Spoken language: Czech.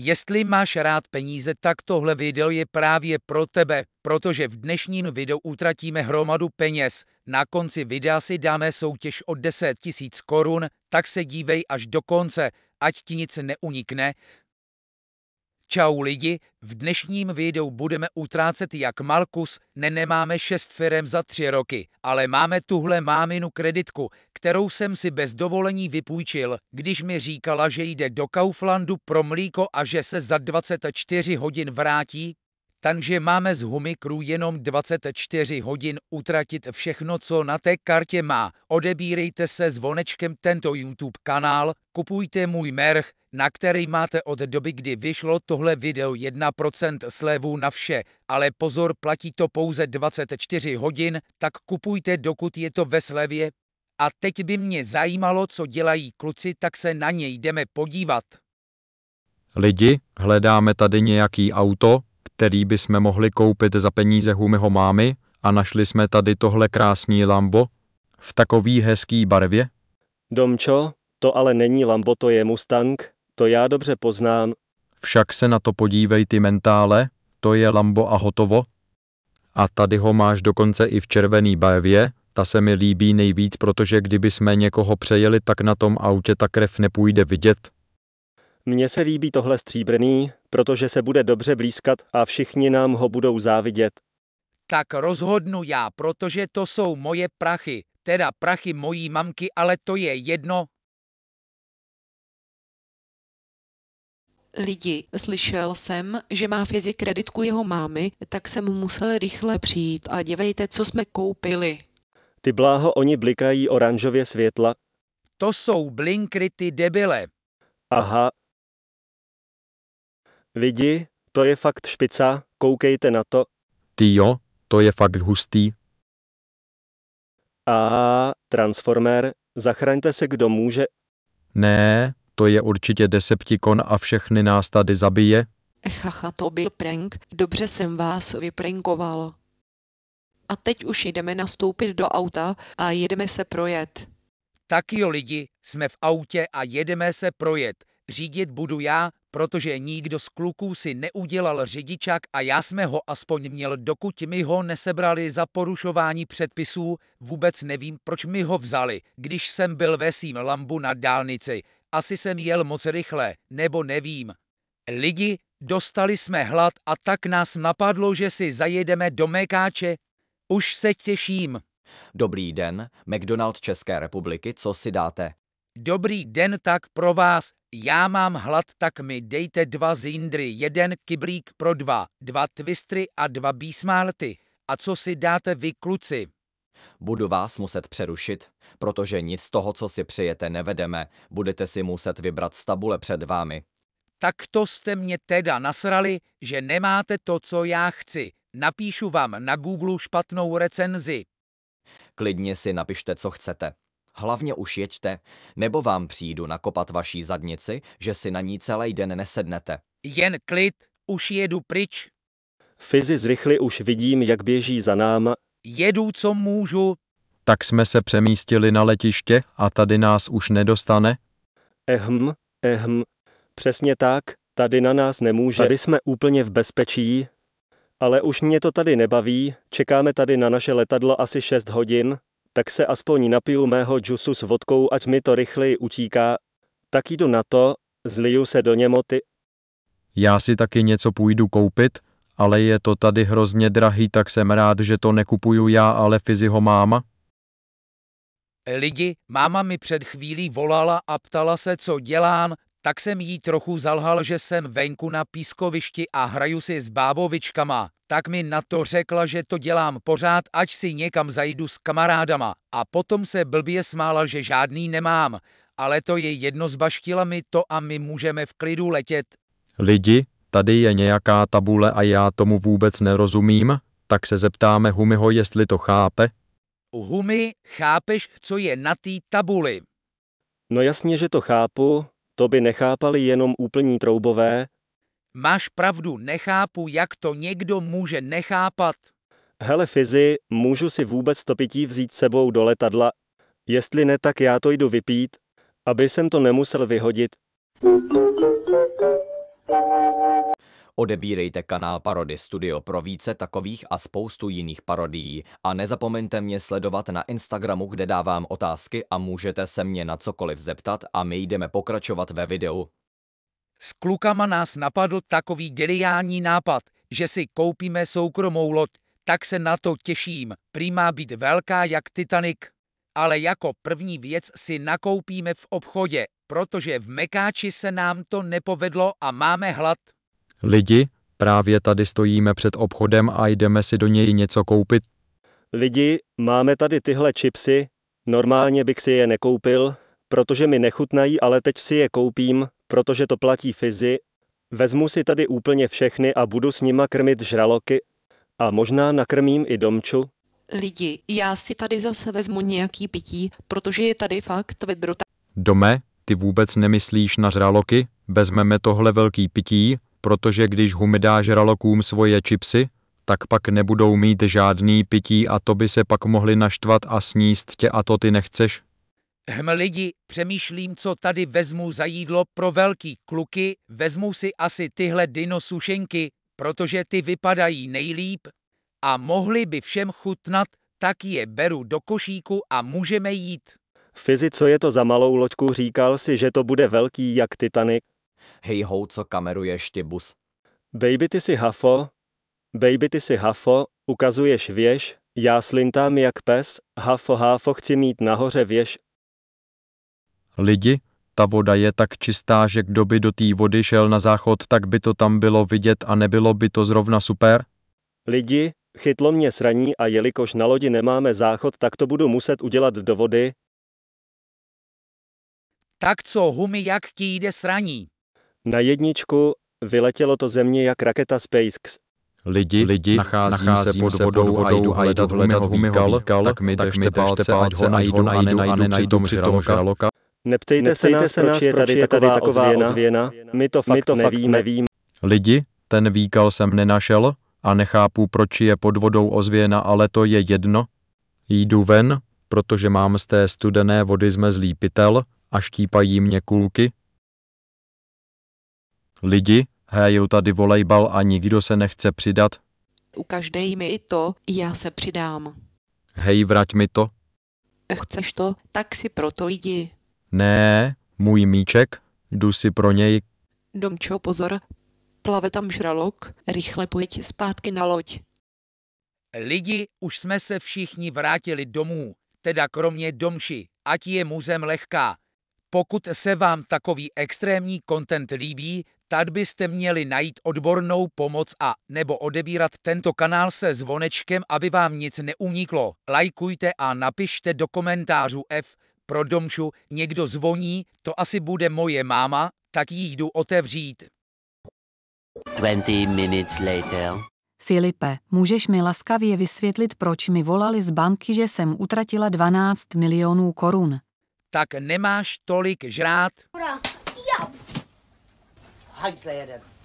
Jestli máš rád peníze, tak tohle video je právě pro tebe, protože v dnešním videu utratíme hromadu peněz. Na konci videa si dáme soutěž o 10 000 korun, tak se dívej až do konce, ať ti nic neunikne Čau lidi, v dnešním videu budeme utrácet jak Malkus, ne nemáme šest firem za tři roky, ale máme tuhle máminu kreditku, kterou jsem si bez dovolení vypůjčil, když mi říkala, že jde do Kauflandu pro mlíko a že se za 24 hodin vrátí, takže máme z Humikru jenom 24 hodin utratit všechno, co na té kartě má. Odebírejte se zvonečkem tento YouTube kanál, kupujte můj merch na který máte od doby, kdy vyšlo tohle video 1% slevu na vše, ale pozor, platí to pouze 24 hodin, tak kupujte, dokud je to ve slevě. A teď by mě zajímalo, co dělají kluci, tak se na něj jdeme podívat. Lidi, hledáme tady nějaký auto, který by jsme mohli koupit za peníze Humiho mámy a našli jsme tady tohle krásný Lambo v takový hezký barvě. Domčo, to ale není Lambo, to je Mustang. To já dobře poznám. Však se na to podívej ty mentále, to je Lambo a hotovo. A tady ho máš dokonce i v červený bajevě, ta se mi líbí nejvíc, protože kdyby jsme někoho přejeli, tak na tom autě ta krev nepůjde vidět. Mně se líbí tohle stříbrný, protože se bude dobře blízkat a všichni nám ho budou závidět. Tak rozhodnu já, protože to jsou moje prachy, teda prachy mojí mamky, ale to je jedno, lidi. Slyšel jsem, že má fyzik kreditku jeho mámy, tak jsem musel rychle přijít a dívejte, co jsme koupili. Ty bláho, oni blikají oranžově světla. To jsou blinkry ty debile. Aha. Vidí, to je fakt špica, koukejte na to. Ty jo, to je fakt hustý. A Transformer, zachraňte se, kdo může. Ne, to je určitě deseptikon a všechny nás tady zabije? Echacha, to byl prank, dobře jsem vás vyprankoval. A teď už jdeme nastoupit do auta a jedeme se projet. Tak jo lidi, jsme v autě a jedeme se projet. Řídit budu já, protože nikdo z kluků si neudělal řidičák a já jsme ho aspoň měl, dokud mi ho nesebrali za porušování předpisů, vůbec nevím, proč mi ho vzali, když jsem byl ve svým lambu na dálnici. Asi jsem jel moc rychle, nebo nevím. Lidi, dostali jsme hlad a tak nás napadlo, že si zajedeme do Mekáče. Už se těším. Dobrý den, McDonald České republiky, co si dáte? Dobrý den tak pro vás, já mám hlad, tak mi dejte dva zindry, jeden kyblík pro dva, dva twistry a dva bísmálty. A co si dáte vy kluci? Budu vás muset přerušit, protože nic z toho, co si přejete, nevedeme. Budete si muset vybrat z tabule před vámi. Tak to jste mě teda nasrali, že nemáte to, co já chci. Napíšu vám na Google špatnou recenzi. Klidně si napište, co chcete. Hlavně už jeďte, nebo vám přijdu nakopat vaší zadnici, že si na ní celý den nesednete. Jen klid, už jedu pryč. Fizi zrychli už vidím, jak běží za náma, jedu, co můžu. Tak jsme se přemístili na letiště a tady nás už nedostane? Ehm, ehm, přesně tak, tady na nás nemůže. Tady jsme úplně v bezpečí, ale už mě to tady nebaví, čekáme tady na naše letadlo asi 6 hodin, tak se aspoň napiju mého džusu s vodkou, ať mi to rychleji utíká. Tak jdu na to, zliju se do němoty. Já si taky něco půjdu koupit, ale je to tady hrozně drahý, tak jsem rád, že to nekupuju já, ale Fizi máma. Lidi, máma mi před chvílí volala a ptala se, co dělám, tak jsem jí trochu zalhal, že jsem venku na pískovišti a hraju si s bábovičkama. Tak mi na to řekla, že to dělám pořád, ať si někam zajdu s kamarádama. A potom se blbě smála, že žádný nemám. Ale to je jedno, zbaštila mi to a my můžeme v klidu letět. Lidi, tady je nějaká tabule a já tomu vůbec nerozumím, tak se zeptáme Humiho, jestli to chápe. Humi, chápeš, co je na té tabuli? No jasně, že to chápu, to by nechápali jenom úplní troubové. Máš pravdu, nechápu, jak to někdo může nechápat. Hele Fizi, můžu si vůbec to pití vzít sebou do letadla? Jestli ne, tak já to jdu vypít, aby jsem to nemusel vyhodit. Odebírejte kanál Parody Studio pro více takových a spoustu jiných parodií a nezapomeňte mě sledovat na Instagramu, kde dávám otázky a můžete se mě na cokoliv zeptat a my jdeme pokračovat ve videu. S klukama nás napadl takový geniální nápad, že si koupíme soukromou loď, tak se na to těším. Prý má být velká jak Titanic. Ale jako první věc si nakoupíme v obchodě protože v Mekáči se nám to nepovedlo a máme hlad. Lidi, právě tady stojíme před obchodem a jdeme si do něj něco koupit. Lidi, máme tady tyhle čipsy, normálně bych si je nekoupil, protože mi nechutnají, ale teď si je koupím, protože to platí fyzi. Vezmu si tady úplně všechny a budu s nima krmit žraloky a možná nakrmím i domču. Lidi, já si tady zase vezmu nějaký pití, protože je tady fakt vedrota. Dome, ty vůbec nemyslíš na žraloky, vezmeme tohle velký pití, protože když humidá žralokům svoje čipsy, tak pak nebudou mít žádný pití a to by se pak mohli naštvat a sníst tě a to ty nechceš? Hm lidi, přemýšlím, co tady vezmu za jídlo pro velký kluky, vezmu si asi tyhle dinosušenky, protože ty vypadají nejlíp a mohli by všem chutnat, tak je beru do košíku a můžeme jít. Fizi, co je to za malou loďku, říkal si, že to bude velký jak Titanic. Hej hou, co kameruje štibus. Baby ty si hafo, baby ty si hafo, ukazuješ věž, já slintám jak pes, hafo hafo chci mít nahoře věž. Lidi, ta voda je tak čistá, že kdo by do té vody šel na záchod, tak by to tam bylo vidět a nebylo by to zrovna super? Lidi, chytlo mě sraní a jelikož na lodi nemáme záchod, tak to budu muset udělat do vody, tak co, Humi, jak ti jde sraní? Na jedničku vyletělo to země jak raketa SpaceX. Lidi, lidi, nacházím, nacházím se pod vodou, pod vodou a jdu hledat, hledat humikal, kal, tak mi tak mi palce, ať ho najdu, najdu a nenajdu, a nenajdu přitom žraloka. Neptejte, Neptejte se nás, proč je tady, proč je tady taková, ozvěna. ozvěna. My to fakt, my to nevíme. nevíme. Lidi, ten výkal jsem nenašel a nechápu, proč je pod vodou ozvěna, ale to je jedno. Jdu ven, protože mám z té studené vody zmezlý pytel a štípají mě kulky? Lidi, hrajou tady volejbal a nikdo se nechce přidat? Ukaždej mi i to, já se přidám. Hej, vrať mi to. Chceš to, tak si proto jdi. Ne, můj míček, jdu si pro něj. Domčo, pozor, plave tam žralok, rychle pojď zpátky na loď. Lidi, už jsme se všichni vrátili domů, teda kromě domči, ať je muzem lehká. Pokud se vám takový extrémní content líbí, tak byste měli najít odbornou pomoc a nebo odebírat tento kanál se zvonečkem, aby vám nic neuniklo. Lajkujte a napište do komentářů F pro domču, někdo zvoní, to asi bude moje máma, tak jí jdu otevřít. 20 minutes later. Filipe, můžeš mi laskavě vysvětlit, proč mi volali z banky, že jsem utratila 12 milionů korun? tak nemáš tolik žrát. Hajzle jeden.